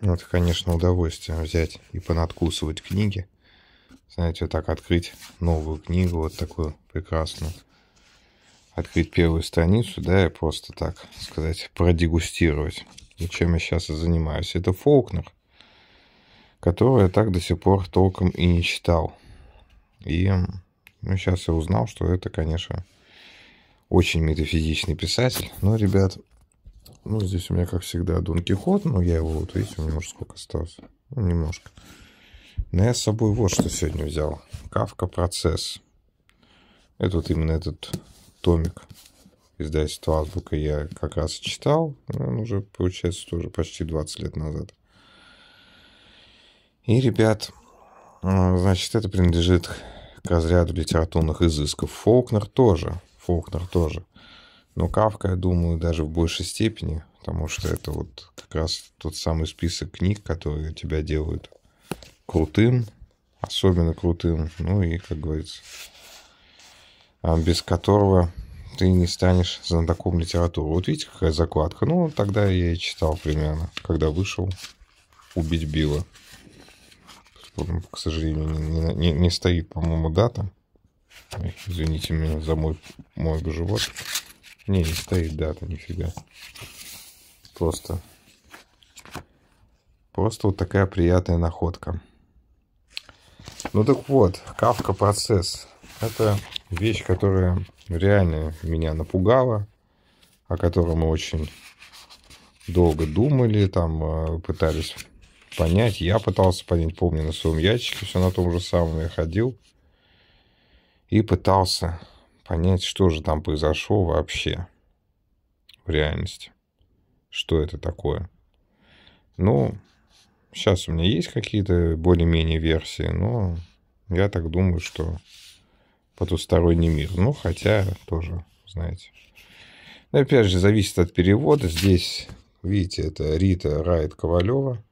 Ну, это, конечно, удовольствие взять и понадкусывать книги. Знаете, вот так открыть новую книгу, вот такую прекрасную. Открыть первую страницу, да, и просто так сказать, продегустировать. И чем я сейчас и занимаюсь. Это Фолкнер, которого я так до сих пор толком и не читал. И ну, сейчас я узнал, что это, конечно, очень метафизичный писатель. Но, ребят, ну, здесь у меня, как всегда, Дон Кихот, но я его, вот видите, у меня уже сколько осталось. Ну, немножко. Но я с собой вот что сегодня взял. Кавка процесс. Это вот именно этот томик издательства Азбука я как раз читал. Он уже, получается, тоже почти 20 лет назад. И, ребят, а, значит, это принадлежит к разряду литературных изысков. Фолкнер тоже. Фолкнер тоже. Но Кавка, я думаю, даже в большей степени, потому что это вот как раз тот самый список книг, которые тебя делают крутым, особенно крутым, ну и, как говорится, а, без которого ты не станешь знатоком литературы. Вот видите, какая закладка. Ну, тогда я и читал примерно, когда вышел «Убить Билла». к сожалению, не, не, не стоит, по-моему, дата. Извините меня за мой, мой живот. Не, не стоит дата, нифига. Просто. Просто вот такая приятная находка. Ну так вот, кавка процесс. Это вещь, которая реально меня напугала, о которой мы очень долго думали, там э, пытались понять. Я пытался понять, помню, на своем ящике все на том же самом я ходил и пытался понять, что же там произошло вообще в реальности. Что это такое. Ну, сейчас у меня есть какие-то более-менее версии, но я так думаю, что потусторонний мир. Ну, хотя тоже, знаете. Но ну, опять же, зависит от перевода. Здесь, видите, это Рита Райт Ковалева.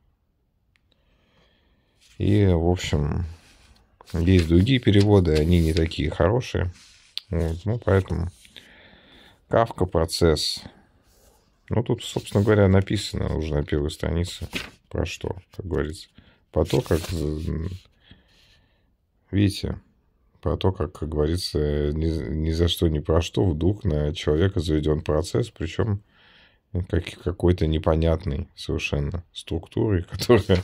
И, в общем, есть другие переводы, они не такие хорошие. Вот, ну, поэтому Кавка процесс. Ну, тут, собственно говоря, написано уже на первой странице про что, как говорится. Про то, как... Э, видите, про то, как, как говорится, ни, ни за что, ни про что вдруг на человека заведен процесс, причем ну, как, какой-то непонятной совершенно структуры, которая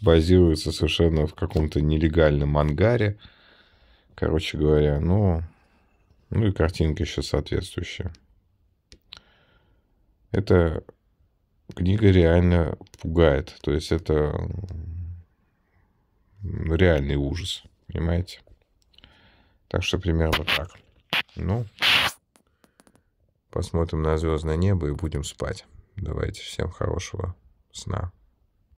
базируется совершенно в каком-то нелегальном ангаре. Короче говоря, ну, ну и картинка еще соответствующая. Эта книга реально пугает. То есть это реальный ужас, понимаете? Так что примерно так. Ну, посмотрим на звездное небо и будем спать. Давайте всем хорошего сна.